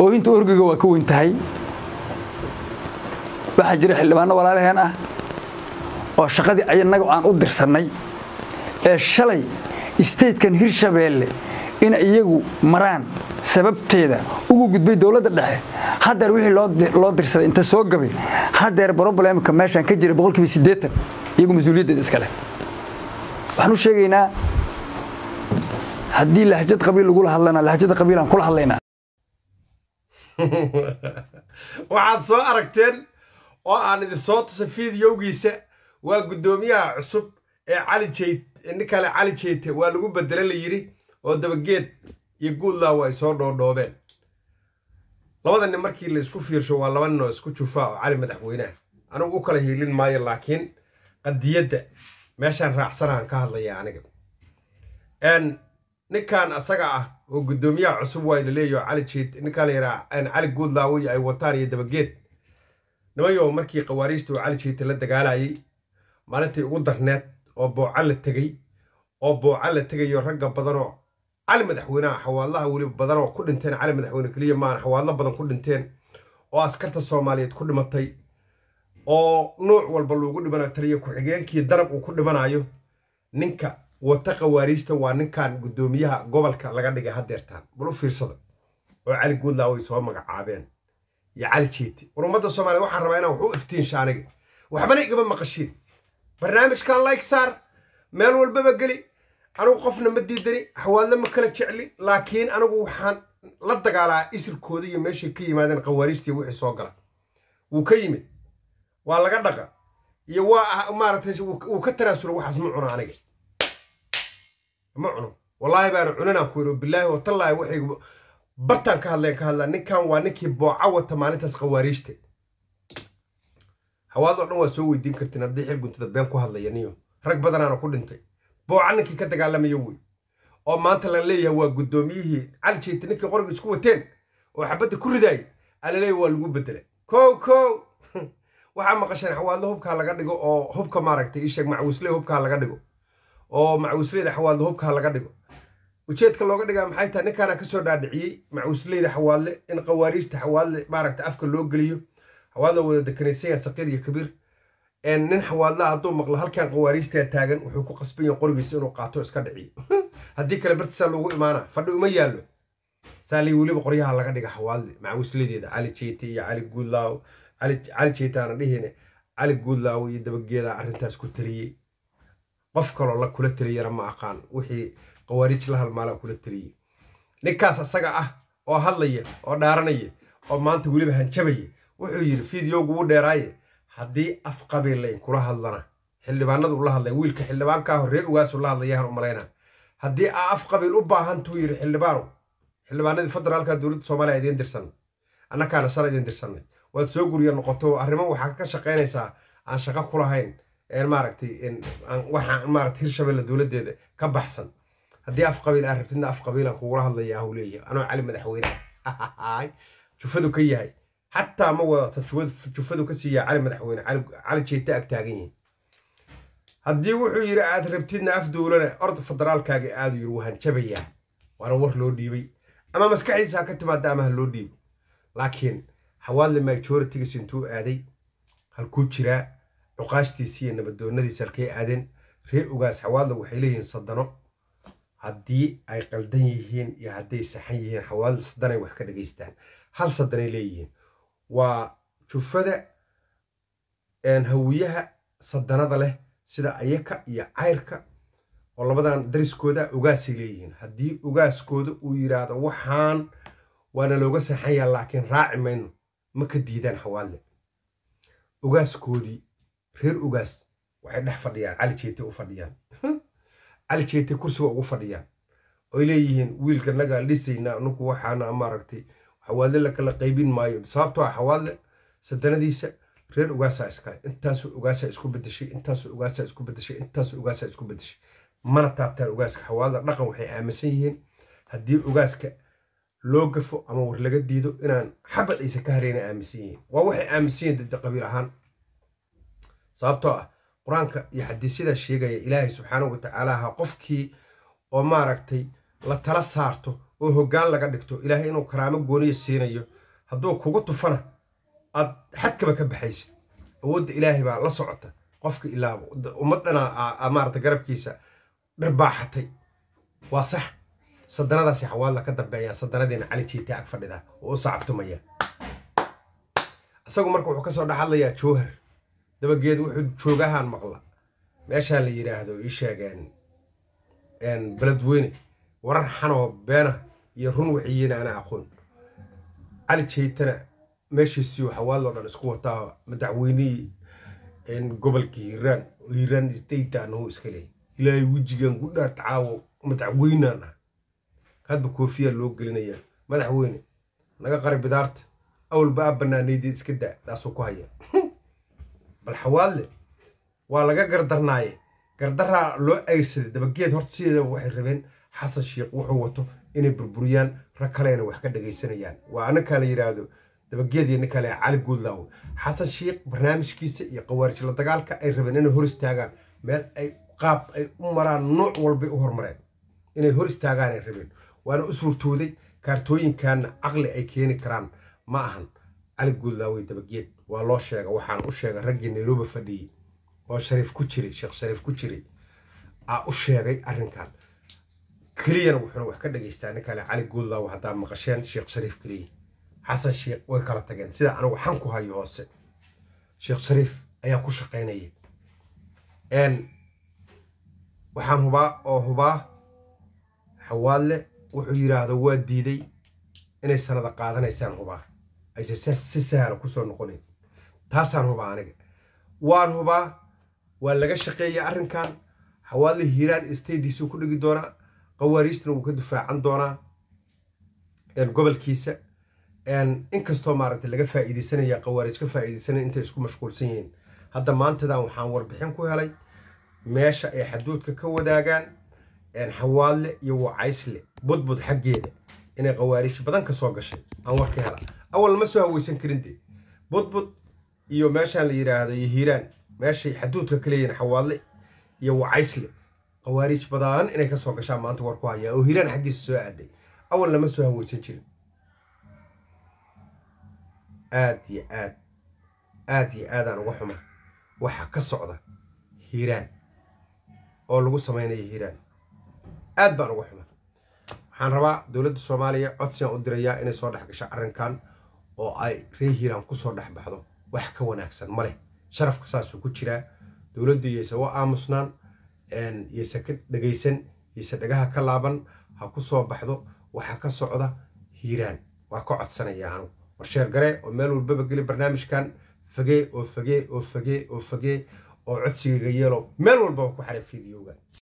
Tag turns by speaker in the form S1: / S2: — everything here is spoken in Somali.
S1: oohinta orgiga waa ka weyn tahay waxaa jira xildhibaanno walaalaheen ah oo shaqadii ayanagu aan u dirsannay ee shalay istatekan hirshabeelle in iyagu maraan sababteeda ugu gudbay dowladda dhexe haddeer wixii loo dirsaday inta soo gabay haddeer broblemka meeshaan ka jira boqolkiiba siddeetan iyagu mas-uuliyaddeeda iska leh waxaan u sheegaynaa haddii lahjad qabiil lagula hadlana lahjada qabiilaan kula hadlaynaa waxaad soo aragteen oo aan idin soo tusay fiidiyowgiisa waa guddoomiyaha cusub ee cali jeyt ninkale cali jeyte waa lagu bedele la yidhi oo dabageed iyo guudlaaw ay soo dhoodhoobeen labada nin markii laysku fiirsho waa labanin oo isku jufaa oo cali madaxweyneha ah. anigu u kala hiilin maayo laakiin qadiyadda meeshaan raacsanahan ka hadlaya aniga ninkan asaga ah oo guddoomiyaha cusub wayna leeyaho cali jiid ninkaa la yidhaha cali guudlaawi ay wataan iyo dabageed nimayo markii khawaariijta oo cali jiita la dagaalayay maalintii ugu darneed oo booca la tegey oo boocan la tegayo ragga badanoo cali madaxweyneha xawaadlaha weliba badanoo ku dhinteen cali madaxweyne keliya maan xawaadlo badan ku dhinteen oo askarta soomaaliyeed ku dhimatay oo nuuc walba loogu dhimanayo taliya ku-xigeenkii darab uu ku dhimanayo ninka wata khawaariijta waa ninkan guddoomiyaha gobolka laga dhigay hadeertaan balu fiirsada oo cali guudlaa way soo magacaabeen iyo cali jeeti war soomaaliya waxaan rabaa inaan wax iftiinsha aniga waxbana igama maqashiin barnaamijkan like saar meel walbaba geli anigu qofna ma diidani xawaadla ma kala jecli laakiin anigu waxaan la dagaalaa isirkooda iyo meeshay ka yimaadeen khawaariijtii wixii soo gala wuu ka yimid waa laga dhaqa iyo waa ah, maaragtay wuu ka taraasula waxaas ma cuna aniga ma cuno wallaahi baana cunanaa ku yidhi bilaahi oo tallaahi waxay bartaan ka hadleen ka hadlaa ninkan waa ninkii booca wata maalintaas khawaariijta hawaadoo dhan waa soo weydiin kartiin haddii xil guntada been ku hadlaya niyo rag badanaana ku dhintay booca ninkii ka dagaalamaya wey oo maanta la leeyahay waa guddoomiyihii cali jeeti ninkii qoriga isku wateen oo xabadda ku ridaayay alaleeya waa lagu bedela kow kow waxaa maqasheen xawaadlo hubkaa laga dhigo oo hubka maaragtay ii sheeg macawisley hubkaa laga dhigo oo macawisleyda xawaadle hubkaha laga dhigo ujeedka looga dhigaa maxay tahay ninkaana kasoo dhaadhiciyey macawisleyda xawaadle in khawaariijta xawaadle maaragta afka loo geliyo xawaadle wada dekanaysayaa saqiir iyo kabiir nin xawaadlaa hadduu maqlo halkan khawaariijtaa taagan wuxuu ku qasban yahay qorigiisa inuu qaato iska dhiciyo haddii kale bartisaa loogu imaana fadhi uma yaallo saalay weliba qoryaha laga dhiga xawaadle macawisledeeda cali jeete iyo cali guudlaaw cali jeete aana dhihine cali guudlaaw iyo dabageeda arrintaas ku taliyey qof kaloo la kula teliyana ma aqaan wixii khawaarij la halmaalaa kula teliyey ninkaas asaga ah oo hadlaya oo dhaaranaya oo maanta weliba hanjabaya wuxuu yidhi fideogu wuu dheeraaye haddii af layn kula hadlana xildhibaanadu ula hadlaya wiilka xildhibaankaah reer ugaasu la hadlayaan u malaynaa haddii aa afqabiil u baahantuu yidhi xildhibaano xildhibaanadii federaalka dowladda soomaaliya idiin dirsanay annakaana shala idiin dirsanay waad soo guriya noqoto arrimo waxaa ka shaqaynaysaa aan shaqo kulahayn maaragtay waxaa maarata ka baxsan haddii af qabiil aa rabtidna af qabiilan kugula hadlayaa anoo cali madaxweyne jufadu ka yahay xataa ma wadata jufadu ka siiyaa cali madaxweyne cali jeeta ag taagan haddii wuxuu yidhi aad rabtidna af dowlana orda federaalkaaga aadu yidhi wahan jabayaa waana war loo dhiibay ama maskaxdiisa ha ka timaada ama ha loo dhiibo laakiin hawaadle majoritigiis intuu aaday halkuu jiraa cuqaashtiisii iyo nabadoonadiisa halkay aadeen ree ugaas xawaadla waxay leeyihiin sadano haddii ay qaldan yihiin iyo hadday saxan yihiin xawaadla sadanay wax ka dhegaystaan hal sadanay leeyihiin waa jufada hawiyaha sadanada leh sida ayaka iyo cayrka oo labadan dariskooda ugaasay leeyihiin haddii ugaaskooda uu yidhaahdo waxaan waana looga saxanyaa laakiin raaci mayno ma ka diidaan xawaadle ugaaskoodii reer ugaas waxay dhex fadhiyaan cali jeete u fadhiyaan cali jeete kursiga ugu fadhiyaan oy leeyihiin wiilka nagaa dhisaynaa ninku waxaana maaragtay xawaadle la kala qaybin maayo sababtoo ah xawaadle santanadiisa reer ugaasaa iskale intaasu ogaasaa isku bedeshay intaasu ogaasaa isku bedeshay intaasu ogaasaa isku bedeshay mana taabtaan ogaaska xawaadle dhaqan waxay aaminsan yihiin haddii ugaaska loo gafo ama war laga diido inaan xabad aysan ka harayna aaminsan yihiin waa waxay aaminsan yihiin dadda qabiil ahaan sababtoo ah qur-aanka iyo xadiisyada sheegaya ilaahay subxaanahu watacaalaaha qofkii oo maaragtay la tala saarto oo hoggaan laga dhigto ilaahay inuu karaamo gooniya siinayo hadduu kugu tufana aad xadkaba ka baxaysid awoodda ilaahay baa la socota qofka ilaa ummad dhana maarata garabkiisa dhirbaaxatay waa sax sadanadaasi xawaadla ka dambeeya sadanadeena cali jiite ag fadhida oo u sacabtumaya isagu marka wuxuu ka soo dhexadlayaa jowhar daba geed wuxuu joogahan maqla meeshaa la yidhaahdo ii sheegeen beledweyne warar xanoo beena iyo run waxiyena aqoon cali jaytana meeshiisii waxawaadloo dhan isku wataa madaxweynihii gobolka hiiraan hiiraan sdaytaanahu iska leeyay ilaahay wejigan gudhaar tacaawo madaxweynaan ah hadba koofiyaa loo gelinayaa madaxweyne naga qari bidaarta awalba a banaanaydeed iska daa daasuu ku haya bal xawaadle waa laga gardarnaaye gardaraa loo ayrsaday dabageed horta sideeda waxay rabeen xasan sheikh wuxuu wato inay burburiyaan rag kalena wax ka dhagaysanayaan waa anakaa la yidhaahdo dabageed iyo ninkale cali guudlaawo xasan sheikh barnaamijkiisa iyo khawaarij la dagaalka ay rabeen inay hor istaagaan meel ay qaab ay u maraan nooc walbay u hormareen inay hor istaagaanay rabeen waana u suurtooday kaartooyinkaana caqli ay keeni karaan ma ahan cali guudlaawey dabageed waa loo sheega waxaan u sheegay raggii nairobi fadhiyey oo shariif ku jiray sheekh shariif ku jiray aa u sheegay arrinkan keliyana wuxuuna wax ka dhegaystaa nin kale cali guudlaawe haddaa maqasheen sheekh shariif keliya xasan sheekh way kala tageen sida anigu xan ku hayo hoose sheekh shariif ayaa ku shaqaynaya waxaan hubaa oo hubaa xawaadle wuxuu yidhaahdo waa diiday inay sanada qaadanaysaan hubaa aysan si sahla kusoo noqonayn taasaan hubaa aniga waan hubaa waa laga shaqeeya arrinkan xawaadle hiiraan stadiisuu ku dhigi doonaa qawaariistuna wuu ka dufaacan doonaa gobolkiisa inkastoo maaragtay laga faa'iidaysanaya qawaariij ka faa'iidaysanaya intay isku mashquulsan yihiin hadda maantadan waxaan warbixin ku helay meesha ay xaduudka ka wadaagaan xawaadle iyo wacaysle budbud xaggeeda inay qawaariij badan ka soo gashay aan warka hela awal ma soo haweysan karin budbud iyo meeshaan la yidhaahdo iyo hiiraan meeshay xaduudka ka leeyihin xawaadle iyo wacaysle khawaariij badan inay ka soo gashaan maanta war ku hayaa oo hiiraan xaggiisa soo aaday awal lama soo haweysan jirin aad iyo aad aad iyo aadaan uga xuma waxaa ka socda hiiraan oo lagu samaynayo hiiraan aad baan uga xuma waxaan rabaa dowladda soomaaliya codsigaan u dirayaa inay soo dhex gasho arrinkan oo ay reer hiiraan kusoo dhex baxdo wax ka wanaagsan ma leh sharafka saasuu ku jiraa dowladdu yayse wa aamusnaan yayse ka dhegaysan yayse dhagaha ka laaban ha ku soo baxdo waxaa ka socda hiiraan waa ka codsanaya anu warsheer gare oo meel walbaba geli barnaamijkan fagee oo fagee oo fagee oo fagee oo codsigayga yeelo meel walbaba ku xaray fiidiyooga